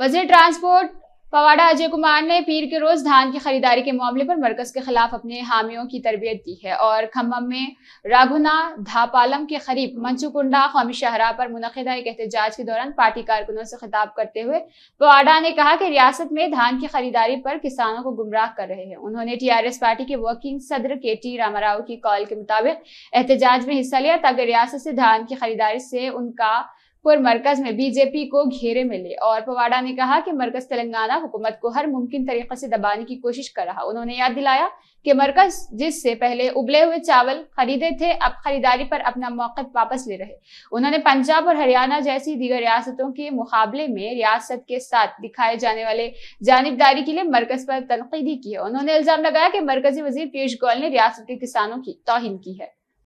वजीर ट्रांसपोर्ट पवाड़ा अजय कुमार ने पीर के रोज धान की खरीदारी के मामले पर मरकज के खिलाफ अपने हामियों की तरबियत दी है और खम्भम में राघुना धापालम के करीब मंचुकुंडा कौमी शहरा पर मुनदा एक एहतजाज के दौरान पार्टी कारकुनों से खिताब करते हुए पवाड़ा ने कहा कि रियासत में धान की खरीदारी पर किसानों को गुमराह कर रहे हैं उन्होंने टी आर एस पार्टी के वर्किंग सदर के टी रामाव की कॉल के मुताबिक एहतजाज में हिस्सा लिया ताकि रियासत से धान की खरीदारी से उनका पर मरकज में बीजेपी को घेरे में ले और पवाड़ा ने कहा कि मरकज तेलंगाना हुकूमत को हर मुमकिन तरीके से दबाने की कोशिश कर रहा उन्होंने याद दिलाया कि मरकज जिससे पहले उबले हुए चावल खरीदे थे अब खरीदारी पर अपना मौकफ वापस ले रहे उन्होंने पंजाब और हरियाणा जैसी दीगर रियासतों के मुकाबले में रियासत के साथ दिखाए जाने वाले जानबदारी के लिए मरकज पर तनकीदी की है उन्होंने इल्जाम लगाया कि मरकजी वजीर पीयूष गोयल ने रियासत के किसानों की तोहिन की है